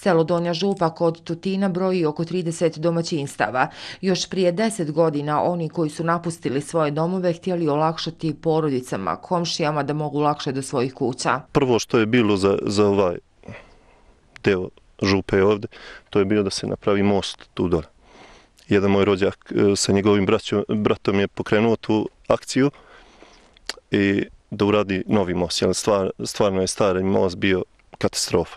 Selo Donja Župa kod Tutina broji oko 30 domaćinstava. Još prije 10 godina oni koji su napustili svoje domove htjeli olakšati porodicama, komšijama da mogu lakše do svojih kuća. Prvo što je bilo za ovaj deo župe ovde, to je bilo da se napravi most tu dole. Jedan moj rođak e, sa njegovim bratom je pokrenuo tu akciju i da uradi novi most. Stvarno je stari most bio katastrofa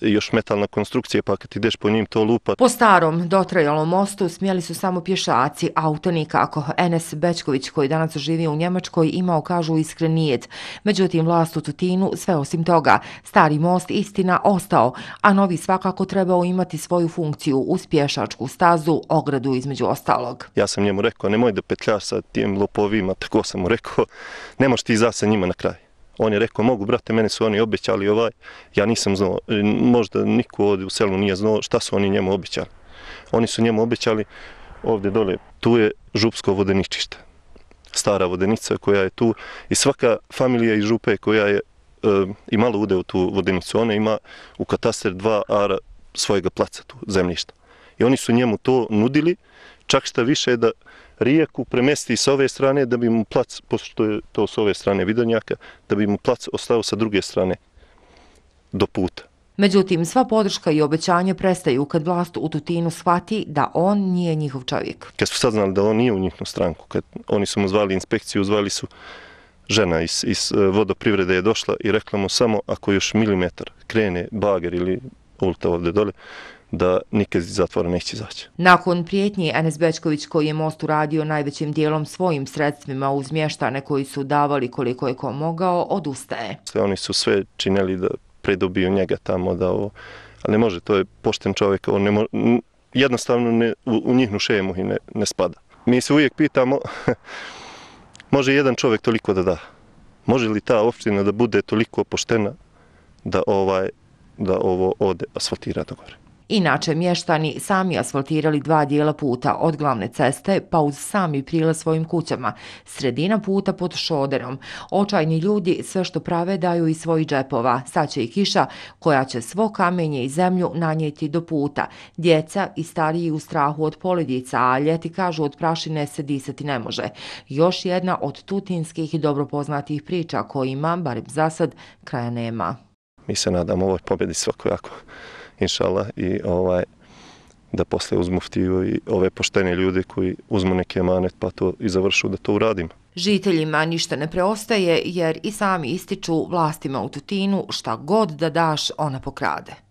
još metalna konstrukcija, pa kad ideš po njim to lupa. Po starom dotrajalom mostu smijeli su samo pješaci, auto nikako. Enes Bečković, koji danas živi u Njemačkoj, imao, kažu, iskrenijet. nijed. Međutim, vlast u Tutinu, sve osim toga, stari most istina ostao, a novi svakako trebao imati svoju funkciju uz pješačku stazu, ogradu između ostalog. Ja sam njemu rekao, nemoj da petljaš sa tijem lopovima, tako sam mu rekao, ne ti izaći sa njima na kraj. On je rekao, mogu, brate, mene su oni obećali ovaj, ja nisam znao, možda niko ovdje u selu nije znao šta su oni njemu obećali. Oni su njemu obećali, ovdje dole, tu je župsko vodeničište, stara vodenica koja je tu i svaka familija iz župe koja je e, malo ude u tu vodenicu, ona ima u kataster dva ara svojega placa tu, zemljišta. I oni su njemu to nudili, čak šta više da rijeku premesti s ove strane da bi mu plac, pošto je to s ove strane vidonjaka, da bi mu plac ostao sa druge strane do puta. Međutim, sva podrška i obećanja prestaju kad vlast u Tutinu shvati da on nije njihov čovjek. Kad su saznali da on nije u njihnu stranku, kad oni su mu zvali inspekciju, zvali su žena iz, iz e, vodoprivrede je došla i rekla mu samo ako još milimetar krene bager ili ulta ovde dole, da nikad iz zatvora neće zaći. Nakon prijetnje, Enes Bečković koji je most uradio najvećim dijelom svojim sredstvima uz mještane koji su davali koliko je ko mogao, odustaje. Sve oni su sve činili da predobiju njega tamo, da ovo, ali ne može, to je pošten čovjek, on ne jednostavno ne, u, njihnu šemu i ne, ne spada. Mi se uvijek pitamo, može jedan čovjek toliko da da? Može li ta opština da bude toliko poštena da, ovaj, da ovo ode asfaltira do gore? Inače, mještani sami asfaltirali dva dijela puta od glavne ceste pa uz sami prila svojim kućama, sredina puta pod šoderom. Očajni ljudi sve što prave daju i svoji džepova. Sad će i kiša koja će svo kamenje i zemlju nanijeti do puta. Djeca i stariji u strahu od poledica, a ljeti kažu od prašine se disati ne može. Još jedna od tutinskih i dobropoznatih priča kojima, barim za sad, kraja nema. Mi se nadamo ovoj pobjedi svakojako inšala, i ovaj, da posle uzmu ftivo i ove poštene ljude koji uzmu neke manet pa to i završu da to uradimo. Žiteljima ništa ne preostaje jer i sami ističu vlastima u Tutinu šta god da daš ona pokrade.